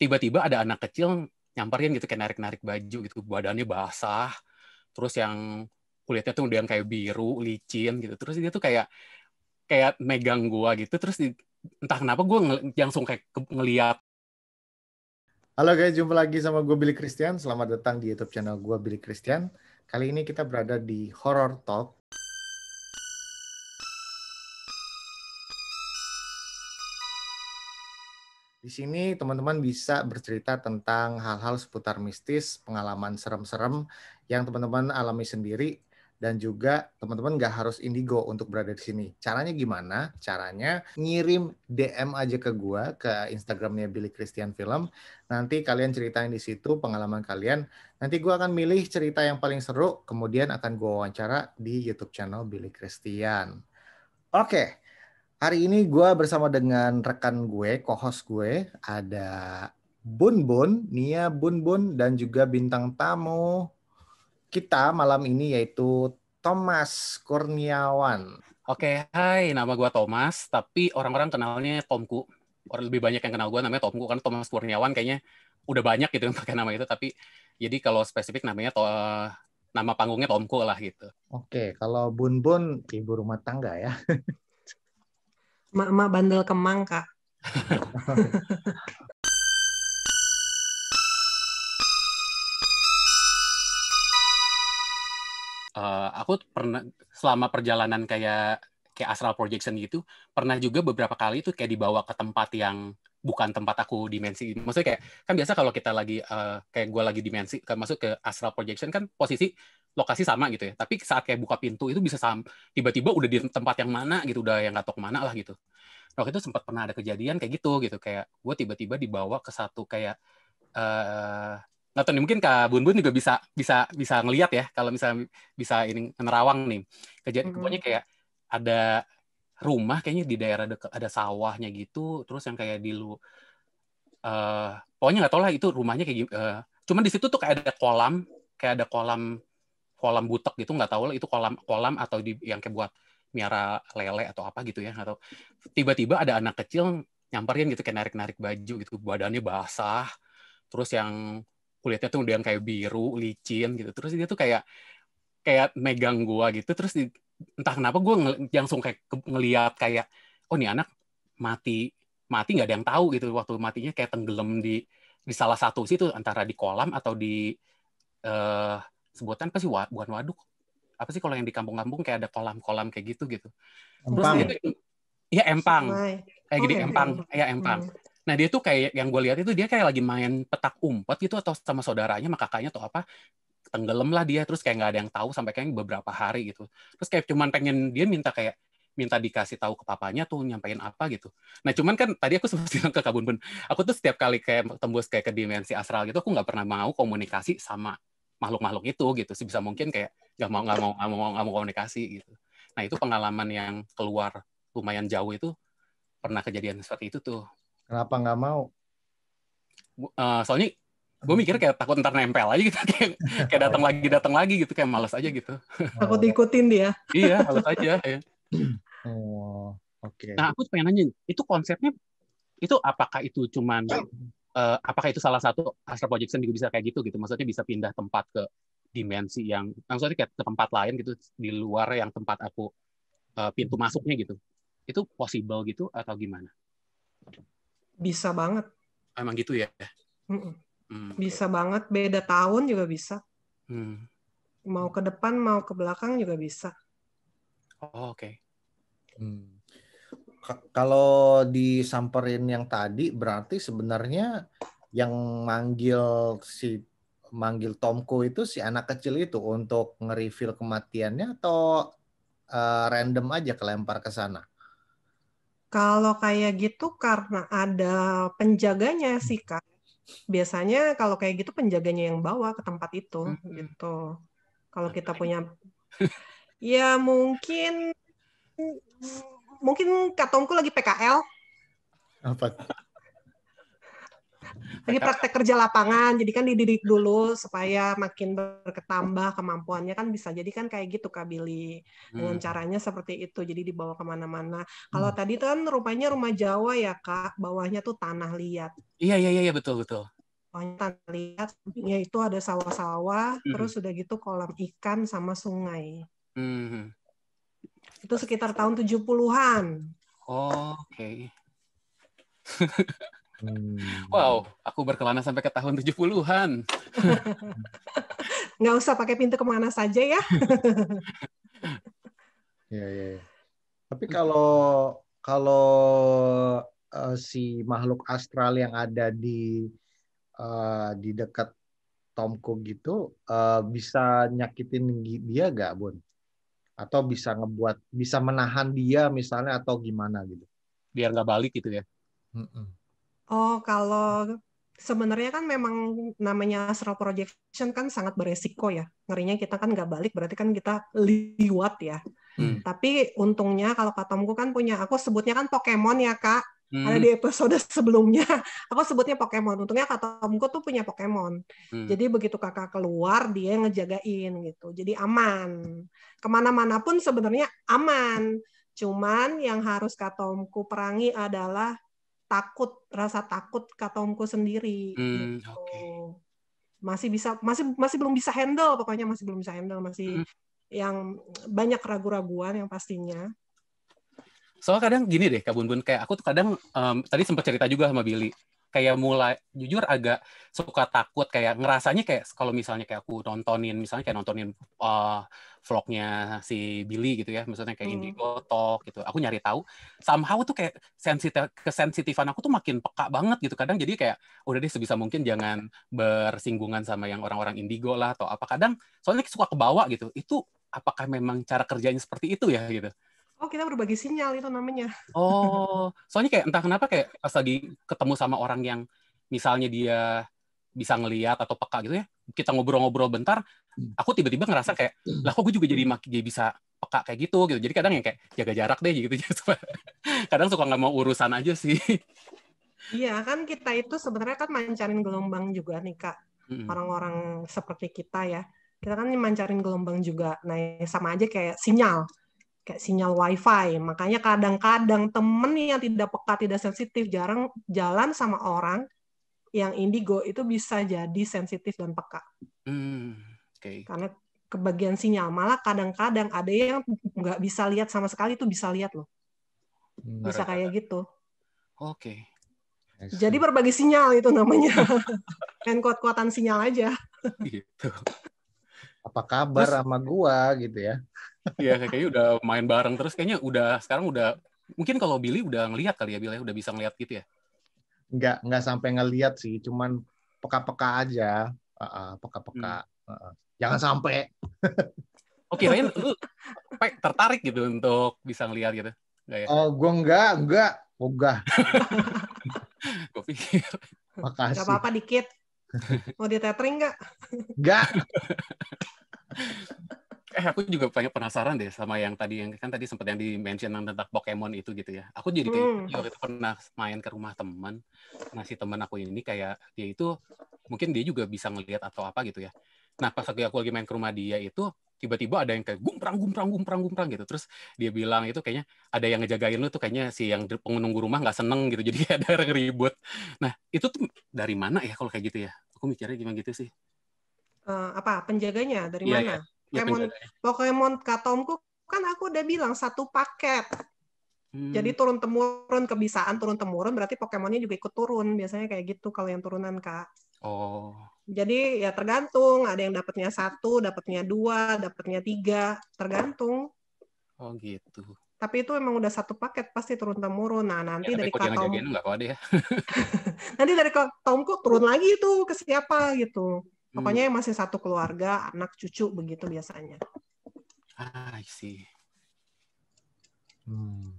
tiba-tiba ada anak kecil nyamperin gitu kayak narik-narik baju gitu badannya basah terus yang kulitnya tuh udah yang kayak biru licin gitu terus dia tuh kayak kayak megang gua gitu terus di, entah kenapa gua langsung kayak ngeliat Halo guys, jumpa lagi sama gue Billy Christian. Selamat datang di YouTube channel gue Billy Christian. Kali ini kita berada di Horror Talk. Di sini teman-teman bisa bercerita tentang hal-hal seputar mistis, pengalaman serem-serem yang teman-teman alami sendiri dan juga teman-teman nggak harus indigo untuk berada di sini. Caranya gimana? Caranya ngirim DM aja ke gua ke Instagramnya Billy Christian Film. Nanti kalian ceritain di situ pengalaman kalian. Nanti gua akan milih cerita yang paling seru, kemudian akan gua wawancara di YouTube channel Billy Christian. Oke, Hari ini gue bersama dengan rekan gue, kohos gue, ada Bun Bun, Nia Bun Bun, dan juga bintang tamu kita malam ini yaitu Thomas Kurniawan. Oke, hai, nama gue Thomas, tapi orang-orang kenalnya Tomku. Orang lebih banyak yang kenal gue namanya Tomku, karena Thomas Kurniawan kayaknya udah banyak gitu yang pakai nama itu, tapi jadi kalau spesifik namanya to nama panggungnya Tomku lah gitu. Oke, kalau Bun Bun ibu rumah tangga ya. Mama emak bandel kemang, Kak. uh, aku pernah selama perjalanan kayak kayak astral projection gitu pernah juga beberapa kali itu kayak dibawa ke tempat yang bukan tempat aku dimensi maksudnya kayak kan biasa kalau kita lagi uh, kayak gue lagi dimensi kan masuk ke astral projection kan posisi lokasi sama gitu ya tapi saat kayak buka pintu itu bisa tiba-tiba udah di tempat yang mana gitu udah yang nggak tahu kemana lah gitu nah, waktu itu sempat pernah ada kejadian kayak gitu gitu kayak gue tiba-tiba dibawa ke satu kayak uh, nggak tahu nih mungkin kak Bun Bun juga bisa bisa bisa ngelihat ya kalau misalnya bisa ini nerawang nih kejadian mm -hmm. pokoknya kayak ada rumah kayaknya di daerah dekat ada sawahnya gitu terus yang kayak di lu uh, pokoknya nggak tau lah itu rumahnya kayak uh, cuman di situ tuh kayak ada kolam kayak ada kolam kolam butek gitu nggak tahu lah itu kolam kolam atau di, yang kayak buat miara lele atau apa gitu ya atau tiba-tiba ada anak kecil nyamperin gitu kayak narik-narik baju gitu badannya basah terus yang kulitnya tuh udah yang kayak biru licin gitu terus dia tuh kayak kayak megang gua gitu terus di, entah kenapa ng- langsung kayak ngeliat kayak oh nih anak mati mati nggak ada yang tahu gitu waktu matinya kayak tenggelam di di salah satu situ antara di kolam atau di uh, sebutan apa sih wa, bukan waduk apa sih kalau yang di kampung-kampung kayak ada kolam-kolam kayak gitu gitu empang. terus itu ya empang kayak oh, gini iya, empang. empang ya iya, empang hmm. nah dia tuh kayak yang gue lihat itu dia kayak lagi main petak umpet gitu atau sama saudaranya sama kakaknya atau apa tenggelam lah dia terus kayak nggak ada yang tahu sampai kayak beberapa hari gitu terus kayak cuman pengen dia minta kayak minta dikasih tahu ke papanya tuh nyampein apa gitu. Nah cuman kan tadi aku sempat bilang ke Kabun Bun, aku tuh setiap kali kayak tembus kayak ke dimensi astral gitu, aku nggak pernah mau komunikasi sama makhluk-makhluk itu gitu sih bisa mungkin kayak nggak mau nggak mau nggak mau mau komunikasi gitu nah itu pengalaman yang keluar lumayan jauh itu pernah kejadian seperti itu tuh kenapa nggak mau uh, soalnya gue mikir kayak takut ntar nempel aja gitu kayak, kayak datang lagi datang lagi gitu kayak malas aja gitu takut ikutin dia iya malas aja ya. oh oke okay. nah aku pengen nanya itu konsepnya itu apakah itu cuman uh, apakah itu salah satu Astral Projection juga bisa kayak gitu gitu maksudnya bisa pindah tempat ke dimensi yang maksudnya kayak ke tempat lain gitu di luar yang tempat aku uh, pintu masuknya gitu itu possible gitu atau gimana bisa banget emang gitu ya mm bisa banget beda tahun juga bisa hmm. mau ke depan mau ke belakang juga bisa oh, oke okay. hmm kalau disamperin yang tadi berarti sebenarnya yang manggil si manggil Tomko itu si anak kecil itu untuk nge-reveal kematiannya atau uh, random aja kelempar ke sana? Kalau kayak gitu karena ada penjaganya hmm. sih kak. Biasanya kalau kayak gitu penjaganya yang bawa ke tempat itu -hmm. gitu. Kalau kita punya, ya mungkin mungkin katongku lagi PKL. Apa? Lagi praktek kerja lapangan, jadi kan dididik dulu supaya makin berketambah kemampuannya kan bisa jadi kan kayak gitu Kak Billy dengan hmm. caranya seperti itu, jadi dibawa kemana-mana. Kalau hmm. tadi kan rupanya rumah Jawa ya Kak, bawahnya tuh tanah liat. Iya iya iya, iya betul betul Tanah liat, ya itu ada sawah-sawah, hmm. terus udah gitu kolam ikan sama sungai. Hmm. hmm. Itu sekitar tahun 70-an. Oh, Oke. Okay. Hmm. Wow, aku berkelana sampai ke tahun 70-an. Nggak usah pakai pintu kemana saja ya. ya, ya, Tapi kalau kalau uh, si makhluk astral yang ada di uh, di dekat Tomko gitu uh, bisa nyakitin dia gak, Bun? atau bisa ngebuat bisa menahan dia misalnya atau gimana gitu biar nggak balik gitu ya oh kalau sebenarnya kan memang namanya astral projection kan sangat beresiko ya ngerinya kita kan nggak balik berarti kan kita liwat ya hmm. tapi untungnya kalau katomku kan punya aku sebutnya kan Pokemon ya kak Hmm. Ada di episode sebelumnya aku sebutnya Pokemon. Untungnya kata tuh punya Pokemon. Hmm. Jadi begitu kakak keluar dia ngejagain gitu. Jadi aman. Kemana-mana pun sebenarnya aman. Cuman yang harus kata perangi adalah takut rasa takut kata sendiri. Hmm. Gitu. Okay. Masih bisa masih masih belum bisa handle pokoknya masih belum bisa handle masih hmm. yang banyak ragu-raguan yang pastinya soalnya kadang gini deh Kak Bun Bun kayak aku tuh kadang um, tadi sempat cerita juga sama Billy kayak mulai jujur agak suka takut kayak ngerasanya kayak kalau misalnya kayak aku nontonin misalnya kayak nontonin uh, vlognya si Billy gitu ya maksudnya kayak hmm. Indigo Talk gitu aku nyari tahu somehow tuh kayak sensitif kesensitifan aku tuh makin peka banget gitu kadang jadi kayak udah deh sebisa mungkin jangan bersinggungan sama yang orang-orang Indigo lah atau apa kadang soalnya suka kebawa gitu itu apakah memang cara kerjanya seperti itu ya gitu Oh kita berbagi sinyal itu namanya. Oh, soalnya kayak entah kenapa kayak pas lagi ketemu sama orang yang misalnya dia bisa ngeliat atau peka gitu ya, kita ngobrol-ngobrol bentar, aku tiba-tiba ngerasa kayak, lah kok gue juga jadi jadi bisa peka kayak gitu gitu. Jadi kadang yang kayak jaga jarak deh gitu. kadang suka nggak mau urusan aja sih. Iya kan kita itu sebenarnya kan mancarin gelombang juga nih kak. Orang-orang seperti kita ya. Kita kan mancarin gelombang juga. Nah sama aja kayak sinyal kayak sinyal wifi. Makanya kadang-kadang temen yang tidak peka, tidak sensitif, jarang jalan sama orang yang indigo itu bisa jadi sensitif dan peka. Hmm, okay. Karena kebagian sinyal. Malah kadang-kadang ada yang nggak bisa lihat sama sekali itu bisa lihat loh. Bisa kayak gitu. Oke. Okay. Jadi berbagi sinyal itu namanya. Dan kuat-kuatan sinyal aja. Gitu. Apa kabar Terus, sama gua gitu ya? Iya, kayaknya udah main bareng terus kayaknya udah sekarang udah mungkin kalau Billy udah ngelihat kali ya Billy udah bisa ngelihat gitu ya. Enggak enggak sampai ngelihat sih, cuman peka-peka aja, uh, peka-peka. Uh, uh, jangan sampai. Oke, oh, okay, lu tertarik gitu untuk bisa ngelihat gitu. Enggak ya? Oh, gua enggak, enggak. Ogah. gua pikir. Makasih. Gak apa-apa dikit. Mau di tethering nggak? Nggak. eh aku juga banyak penasaran deh sama yang tadi yang kan tadi sempat yang di mention tentang Pokemon itu gitu ya. Aku jadi hmm. waktu itu pernah main ke rumah teman. ngasih teman aku ini kayak dia itu mungkin dia juga bisa ngelihat atau apa gitu ya. Nah pas aku, aku lagi main ke rumah dia itu tiba-tiba ada yang kayak gumprang gumprang gumprang gumprang gitu terus dia bilang itu kayaknya ada yang ngejagain lu tuh kayaknya si yang penunggu rumah nggak seneng gitu jadi ada yang ribut nah itu tuh dari mana ya kalau kayak gitu ya aku mikirnya gimana gitu sih uh, apa penjaganya dari ya, mana ya. Iya, pokemon Pokemon Katomku kan aku udah bilang satu paket. Hmm. Jadi turun temurun kebiasaan turun temurun berarti Pokemonnya juga ikut turun biasanya kayak gitu kalau yang turunan kak. Oh. Jadi ya tergantung ada yang dapatnya satu, dapatnya dua, dapatnya tiga, tergantung. Oh gitu. Tapi itu emang udah satu paket pasti turun temurun. Nah nanti ya, dari Katom. nggak ya. nanti dari katomku turun lagi tuh ke siapa gitu. Pokoknya yang hmm. masih satu keluarga, anak cucu begitu biasanya. Ah, I see. Hmm.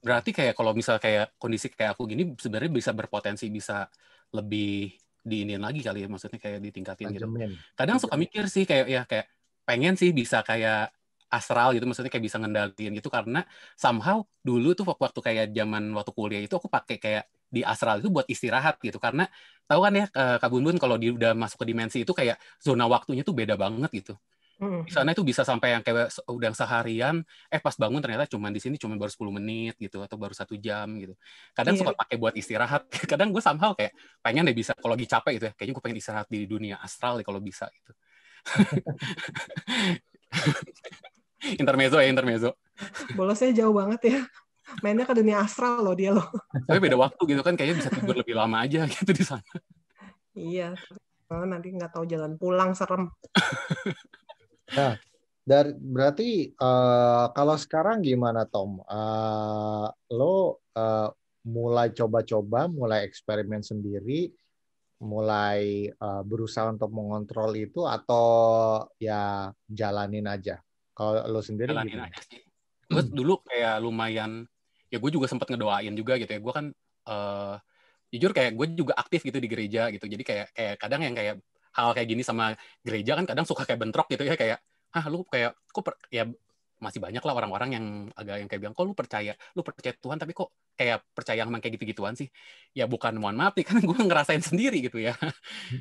Berarti kayak kalau misal kayak kondisi kayak aku gini sebenarnya bisa berpotensi bisa lebih diinin lagi kali ya maksudnya kayak ditingkatin Ajemen. gitu. Kadang suka mikir sih kayak ya kayak pengen sih bisa kayak astral gitu maksudnya kayak bisa ngendaliin gitu karena somehow dulu tuh waktu kayak zaman waktu kuliah itu aku pakai kayak di astral itu buat istirahat gitu karena tahu kan ya eh, Kak Bun Bun kalau dia udah masuk ke dimensi itu kayak zona waktunya tuh beda banget gitu di sana itu bisa sampai yang kayak udah seharian eh pas bangun ternyata cuma di sini cuma baru 10 menit gitu atau baru satu jam gitu kadang yeah. suka pakai buat istirahat kadang gue somehow kayak pengen deh bisa kalau lagi capek gitu ya kayaknya gue pengen istirahat di dunia astral deh kalau bisa gitu intermezzo ya intermezzo bolosnya jauh banget ya mainnya ke dunia astral loh dia loh. Tapi beda waktu gitu kan kayaknya bisa tidur lebih lama aja gitu di sana. Iya, oh, nanti nggak tahu jalan pulang serem. nah, dari berarti uh, kalau sekarang gimana Tom? Uh, lo uh, mulai coba-coba, mulai eksperimen sendiri, mulai uh, berusaha untuk mengontrol itu atau ya jalanin aja. Kalau lo sendiri jalanin gitu? aja sih. Gue dulu kayak lumayan ya gue juga sempat ngedoain juga gitu ya gue kan uh, jujur kayak gue juga aktif gitu di gereja gitu jadi kayak kayak kadang yang kayak hal kayak gini sama gereja kan kadang suka kayak bentrok gitu ya kayak ah lu kayak kok per, ya masih banyak lah orang-orang yang agak yang kayak bilang kok lu percaya lu percaya Tuhan tapi kok kayak percaya emang kayak gitu-gituan sih ya bukan mohon maaf nih kan gue ngerasain sendiri gitu ya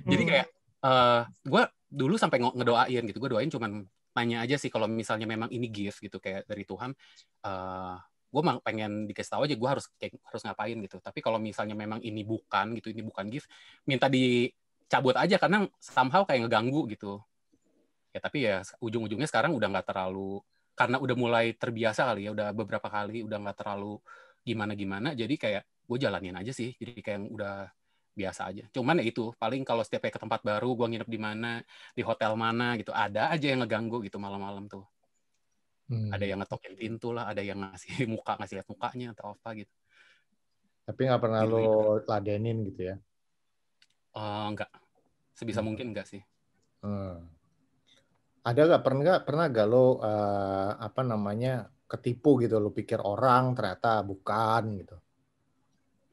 jadi kayak uh, gue dulu sampai ngedoain gitu gue doain cuman nanya aja sih kalau misalnya memang ini gift gitu kayak dari Tuhan uh, gue pengen dikasih tahu aja gue harus kayak, harus ngapain gitu tapi kalau misalnya memang ini bukan gitu ini bukan gift minta dicabut aja karena somehow kayak ngeganggu gitu ya tapi ya ujung-ujungnya sekarang udah nggak terlalu karena udah mulai terbiasa kali ya udah beberapa kali udah nggak terlalu gimana gimana jadi kayak gue jalanin aja sih jadi kayak udah biasa aja cuman ya itu paling kalau setiap kayak ke tempat baru gue nginep di mana di hotel mana gitu ada aja yang ngeganggu gitu malam-malam tuh Hmm. Ada yang ngetokin pintu lah, ada yang ngasih muka, ngasih lihat mukanya atau apa gitu. Tapi nggak pernah gitu, lo gitu. ladenin gitu ya? Uh, eh, enggak. Sebisa hmm. mungkin enggak sih. Hmm. Ada nggak pernah nggak pernah gak lo uh, apa namanya ketipu gitu lo pikir orang ternyata bukan gitu?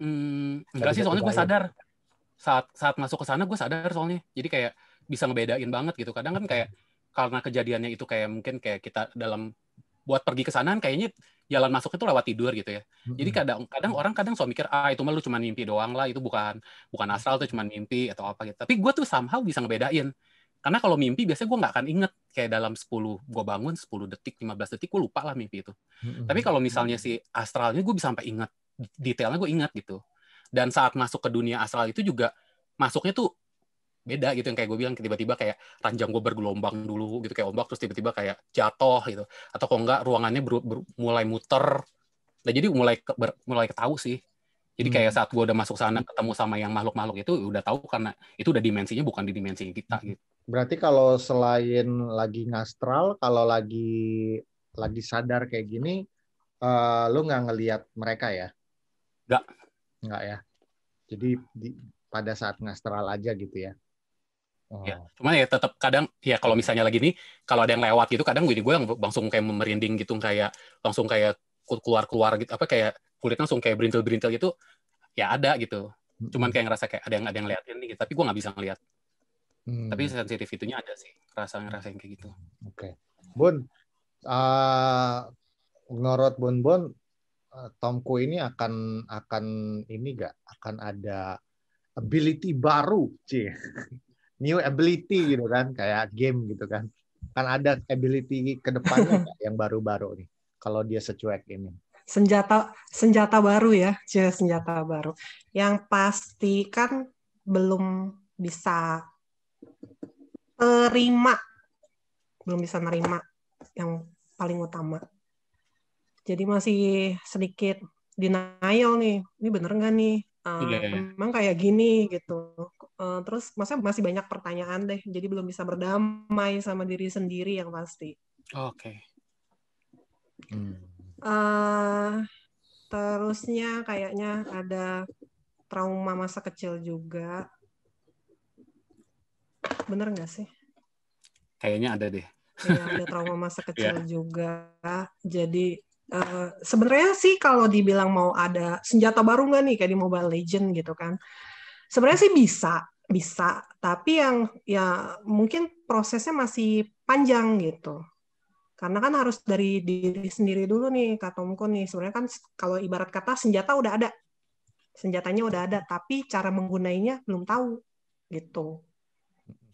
Hmm, enggak sih soalnya gue sadar saat saat masuk ke sana gue sadar soalnya jadi kayak bisa ngebedain banget gitu kadang kan kayak karena kejadiannya itu kayak mungkin kayak kita dalam buat pergi ke sana kayaknya jalan masuk itu lewat tidur gitu ya. Mm-hmm. Jadi kadang-kadang orang kadang suka mikir ah itu mah lu cuma mimpi doang lah itu bukan bukan astral tuh cuma mimpi atau apa gitu. Tapi gue tuh somehow bisa ngebedain. Karena kalau mimpi biasanya gue nggak akan inget kayak dalam 10 gue bangun 10 detik 15 detik gue lupa lah mimpi itu. Mm-hmm. Tapi kalau misalnya si astralnya gue bisa sampai inget detailnya gue inget gitu. Dan saat masuk ke dunia astral itu juga masuknya tuh beda gitu yang kayak gue bilang tiba-tiba kayak ranjang gue bergelombang dulu gitu kayak ombak terus tiba-tiba kayak jatuh gitu atau kok enggak ruangannya ber, ber, mulai muter nah jadi mulai ke, ber, mulai ketahu sih jadi kayak hmm. saat gue udah masuk sana ketemu sama yang makhluk-makhluk itu udah tahu karena itu udah dimensinya bukan di dimensi kita hmm. gitu. Berarti kalau selain lagi ngastral, kalau lagi lagi sadar kayak gini, uh, eh, lo nggak ngelihat mereka ya? Nggak. Nggak ya. Jadi di, pada saat ngastral aja gitu ya? Ya, oh. Ya, cuman ya tetap kadang ya kalau misalnya lagi nih kalau ada yang lewat gitu kadang gue gue langsung kayak merinding gitu kayak langsung kayak keluar-keluar gitu apa kayak kulit langsung kayak berintil-berintil gitu ya ada gitu. Cuman kayak ngerasa kayak ada yang ada yang liatin gitu tapi gue nggak bisa ngeliat. Hmm. Tapi sensitif itunya ada sih, rasa ngerasa yang kayak gitu. Oke. Okay. Bun, uh, ah, ngorot Bun Bun eh, Tomku ini akan akan ini gak akan ada ability baru, sih new ability gitu kan kayak game gitu kan kan ada ability ke depannya yang baru-baru nih kalau dia secuek ini senjata senjata baru ya senjata baru yang pasti kan belum bisa terima belum bisa nerima yang paling utama jadi masih sedikit denial nih ini bener nggak nih uh, iya. eh, yeah. emang kayak gini gitu Eh, terus maksudnya masih banyak pertanyaan deh jadi belum bisa berdamai sama diri sendiri yang pasti oke okay. hmm. uh, terusnya kayaknya ada trauma masa kecil juga bener nggak sih kayaknya ada deh ya, ada trauma masa iya. kecil yeah. juga jadi Uh, sebenarnya sih kalau dibilang mau ada senjata baru nggak nih kayak di Mobile Legend gitu kan Sebenarnya sih bisa, bisa, tapi yang ya mungkin prosesnya masih panjang gitu. Karena kan harus dari diri sendiri dulu nih, kata Tomko nih. Sebenarnya kan kalau ibarat kata senjata udah ada. Senjatanya udah ada, tapi cara menggunainya belum tahu gitu.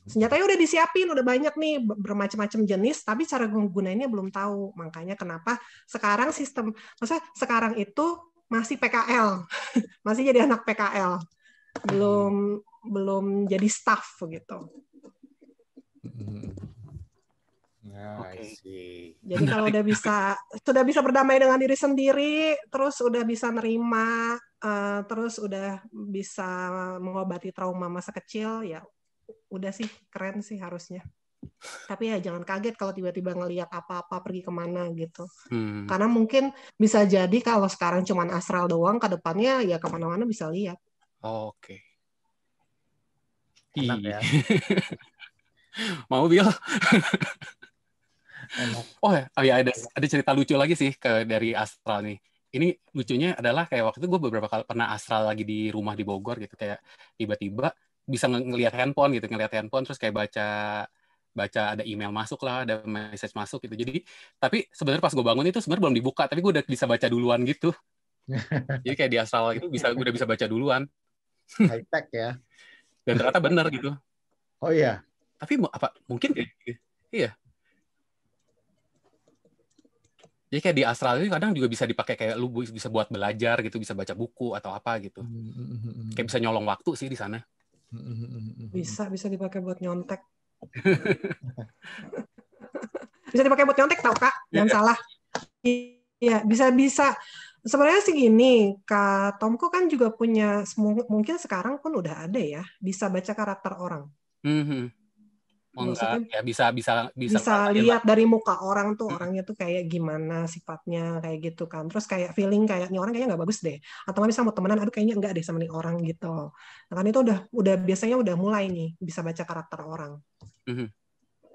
Senjatanya udah disiapin, udah banyak nih bermacam-macam jenis, tapi cara menggunainya belum tahu. Makanya kenapa sekarang sistem, maksudnya sekarang itu masih PKL, masih jadi anak PKL belum belum jadi staff gitu. Mm-hmm. Ah, okay. Jadi kalau udah bisa sudah bisa berdamai dengan diri sendiri, terus udah bisa nerima, uh, terus udah bisa mengobati trauma masa kecil, ya udah sih keren sih harusnya. Tapi ya jangan kaget kalau tiba-tiba ngelihat apa-apa pergi kemana gitu. Hmm. Karena mungkin bisa jadi kalau sekarang cuma astral doang, ke depannya ya kemana-mana bisa lihat. Oke. Okay. Enak ya. Mau Bill? Oh ya, oh, ya ada ada cerita lucu lagi sih ke dari Astral nih. Ini lucunya adalah kayak waktu itu gue beberapa kali pernah Astral lagi di rumah di Bogor gitu kayak tiba-tiba bisa ng ngelihat handphone gitu, ngelihat handphone terus kayak baca baca ada email masuk lah, ada message masuk gitu. Jadi tapi sebenarnya pas gue bangun itu sebenarnya belum dibuka, tapi gue udah bisa baca duluan gitu. Jadi kayak di Astral itu bisa gue udah bisa baca duluan high tech ya. Dan ternyata benar gitu. Oh iya. Tapi apa mungkin ya? iya. Jadi kayak di astral itu kadang juga bisa dipakai kayak lu bisa buat belajar gitu, bisa baca buku atau apa gitu. Hmm, hmm, hmm, kayak bisa nyolong waktu sih di sana. Bisa, bisa dipakai buat nyontek. bisa dipakai buat nyontek tau kak, jangan iya. salah. Iya, bisa bisa Sebenarnya sih gini, Kak Tomko kan juga punya mungkin sekarang pun udah ada ya, bisa baca karakter orang. Mm -hmm. Maksudnya, ya bisa bisa bisa, bisa lihat dari muka orang tuh hmm. orangnya tuh kayak gimana sifatnya kayak gitu kan terus kayak feeling kayaknya orang kayaknya nggak bagus deh atau misalnya mau temenan aduh kayaknya enggak deh sama nih orang gitu nah, kan itu udah udah biasanya udah mulai nih bisa baca karakter orang hmm.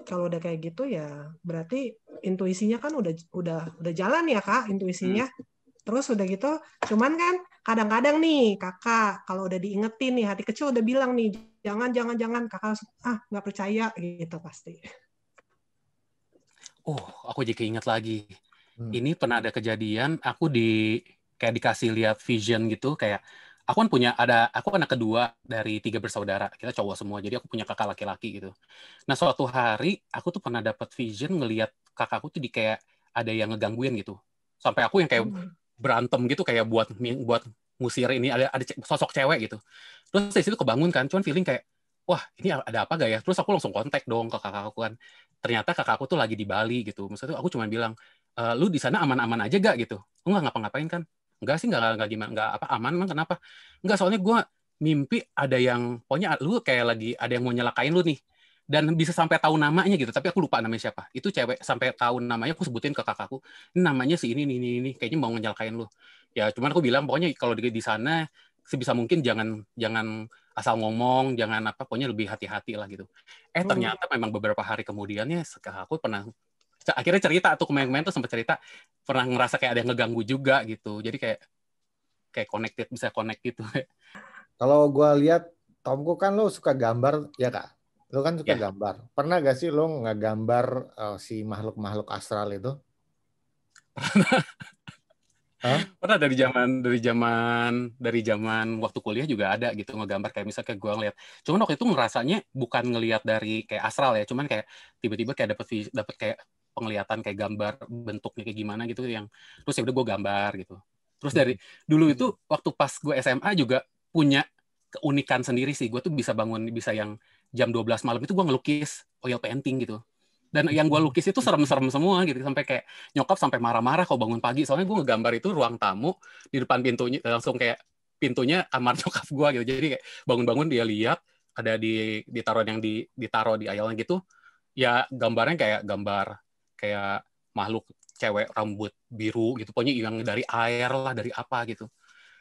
kalau udah kayak gitu ya berarti intuisinya kan udah udah udah jalan ya kak intuisinya hmm Terus udah gitu, cuman kan kadang-kadang nih kakak kalau udah diingetin nih hati kecil udah bilang nih jangan jangan jangan kakak ah nggak percaya gitu pasti. Oh, aku jadi ingat lagi. Hmm. Ini pernah ada kejadian aku di kayak dikasih lihat vision gitu kayak aku kan punya ada aku anak kedua dari tiga bersaudara kita cowok semua jadi aku punya kakak laki-laki gitu nah suatu hari aku tuh pernah dapat vision ngelihat kakakku tuh di kayak ada yang ngegangguin gitu sampai aku yang kayak hmm berantem gitu kayak buat buat musir ini ada ada sosok cewek gitu terus dari situ kebangun kan cuman feeling kayak wah ini ada apa gak ya terus aku langsung kontak dong ke kakak aku kan ternyata kakak aku tuh lagi di Bali gitu maksudnya aku cuma bilang e, lu di sana aman-aman aja gak gitu enggak ngapa-ngapain kan enggak sih enggak enggak gimana enggak apa aman emang kenapa enggak soalnya gue mimpi ada yang pokoknya lu kayak lagi ada yang mau nyelakain lu nih dan bisa sampai tahu namanya gitu tapi aku lupa namanya siapa itu cewek sampai tahu namanya aku sebutin ke kakakku namanya si ini ini ini, ini. kayaknya mau ngejalkain lu ya cuman aku bilang pokoknya kalau di, di sana sebisa mungkin jangan jangan asal ngomong jangan apa pokoknya lebih hati-hati lah gitu eh hmm. ternyata memang beberapa hari kemudiannya aku pernah akhirnya cerita tuh kemarin-kemarin tuh sempat cerita pernah ngerasa kayak ada yang ngeganggu juga gitu jadi kayak kayak connected bisa connect gitu kalau gua lihat Tomku kan lo suka gambar ya kak Lo kan suka ya. gambar. Pernah gak sih lo nggak gambar uh, eh, si makhluk-makhluk astral itu? Pernah. Huh? Pernah dari zaman dari zaman dari zaman waktu kuliah juga ada gitu nggak gambar kayak misalnya kayak gue ngeliat. Cuman waktu itu ngerasanya bukan ngelihat dari kayak astral ya, cuman kayak tiba-tiba kayak dapet dapat kayak penglihatan kayak gambar bentuknya kayak gimana gitu yang terus ya udah gue gambar gitu. Terus dari hmm. dulu itu waktu pas gue SMA juga punya keunikan sendiri sih. Gue tuh bisa bangun bisa yang jam 12 malam itu gue ngelukis oil painting gitu dan yang gue lukis itu serem-serem semua gitu sampai kayak nyokap sampai marah-marah kalau bangun pagi soalnya gue ngegambar itu ruang tamu di depan pintunya eh, langsung kayak pintunya kamar nyokap gue gitu jadi kayak bangun-bangun dia lihat ada di ditaruh yang di ditaruh di ayalnya gitu ya gambarnya kayak gambar kayak makhluk cewek rambut biru gitu pokoknya yang dari air lah dari apa gitu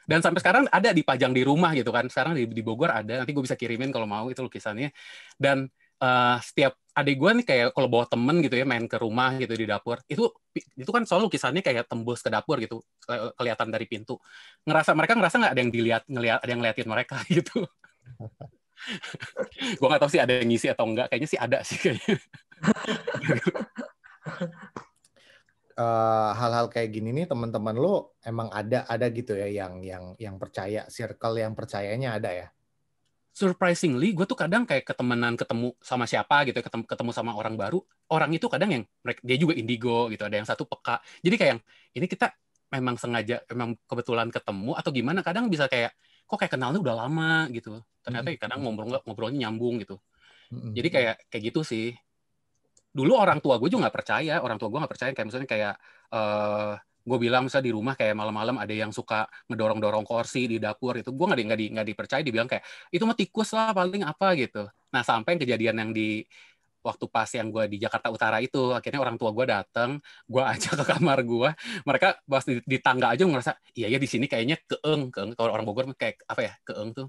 dan sampai sekarang ada dipajang di rumah gitu kan sekarang di, di Bogor ada nanti gue bisa kirimin kalau mau itu lukisannya dan uh, setiap adik gue nih kayak kalau bawa temen gitu ya main ke rumah gitu di dapur itu itu kan selalu lukisannya kayak tembus ke dapur gitu kelihatan dari pintu ngerasa mereka ngerasa nggak ada yang dilihat ngelihat ada yang ngeliatin mereka gitu gue nggak tahu sih ada yang ngisi atau enggak kayaknya sih ada sih kayaknya Eh, hal-hal uh, kayak gini nih teman-teman lo emang ada ada gitu ya yang yang yang percaya circle yang percayanya ada ya surprisingly gue tuh kadang kayak ketemenan ketemu sama siapa gitu ya, ketemu ketemu sama orang baru orang itu kadang yang dia juga indigo gitu ada yang satu peka jadi kayak yang ini kita memang sengaja memang kebetulan ketemu atau gimana kadang bisa kayak kok kayak kenalnya udah lama gitu ternyata hmm. kadang ngobrol ngobrolnya nyambung gitu hmm, hmm, jadi kayak kayak gitu sih dulu orang tua gue juga nggak percaya orang tua gue nggak percaya kayak misalnya kayak uh, eh, gue bilang misalnya di rumah kayak malam-malam ada yang suka ngedorong-dorong kursi di dapur itu gue nggak di, gak di, gak dipercaya dibilang kayak itu mah tikus lah paling apa gitu nah sampai kejadian yang di waktu pas yang gue di Jakarta Utara itu akhirnya orang tua gue datang gue ajak ke kamar gue mereka pas di, di tangga aja merasa iya ya di sini kayaknya keeng keeng kalau orang Bogor kayak apa ya keeng tuh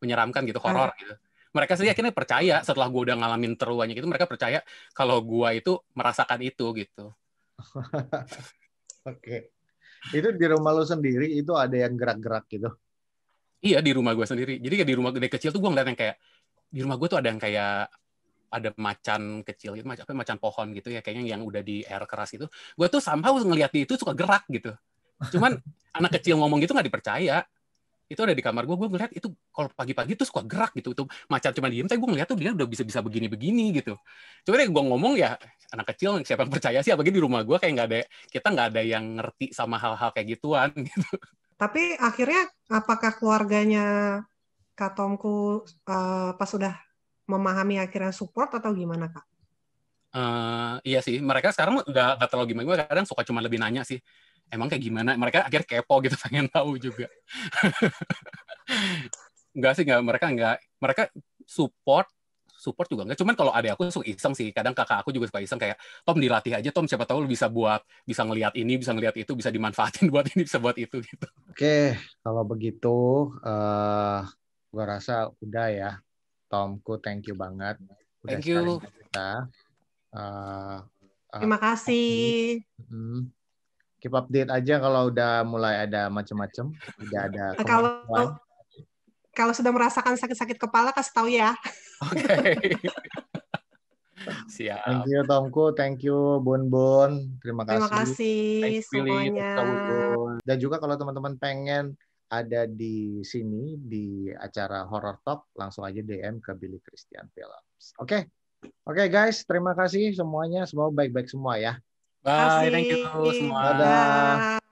menyeramkan gitu horor ah. gitu mereka sih akhirnya percaya setelah gue udah ngalamin terlalu banyak itu mereka percaya kalau gue itu merasakan itu gitu oke okay. itu di rumah lo sendiri itu ada yang gerak-gerak gitu iya di rumah gue sendiri jadi kayak di rumah gede kecil tuh gue ngeliat yang kayak di rumah gue tuh ada yang kayak ada macan kecil gitu, macan, macan pohon gitu ya kayaknya yang udah di air keras gitu. Gue tuh somehow ngeliat di itu suka gerak gitu. Cuman anak kecil ngomong gitu nggak dipercaya itu ada di kamar gue gue ngeliat itu kalau pagi-pagi tuh suka gerak gitu itu macan cuma diem tapi gue ngeliat tuh dia udah bisa bisa begini begini gitu cuma deh ya gue ngomong ya anak kecil siapa yang percaya sih apalagi di rumah gue kayak nggak ada kita nggak ada yang ngerti sama hal-hal kayak gituan gitu tapi akhirnya apakah keluarganya kak uh, pas sudah memahami akhirnya support atau gimana kak? Uh, iya sih mereka sekarang udah gak terlalu gimana gue kadang suka cuma lebih nanya sih emang kayak gimana mereka akhir kepo gitu pengen tahu juga nggak sih nggak mereka nggak mereka support support juga nggak cuman kalau ada aku suka iseng sih kadang kakak aku juga suka iseng kayak Tom dilatih aja Tom siapa tahu lu bisa buat bisa ngelihat ini bisa ngelihat itu bisa dimanfaatin buat ini bisa buat itu gitu oke kalau begitu uh, gua rasa udah ya Tomku thank you banget udah thank you Uh, uh, terima kasih uh, keep update aja kalau udah mulai ada macam-macam, udah ada kalau kalau sudah merasakan sakit-sakit kepala kasih tahu ya. Oke. Okay. Siap. Thank you Tomku, thank you Bun Bun. Terima kasih. Terima kasih Thanks, semuanya. Dan juga kalau teman-teman pengen ada di sini di acara Horror Talk, langsung aja DM ke Billy Christian Films. Oke. Okay? Oke okay, guys, terima kasih semuanya. Semua baik-baik semua ya. Bye, thank you semua. Dadah.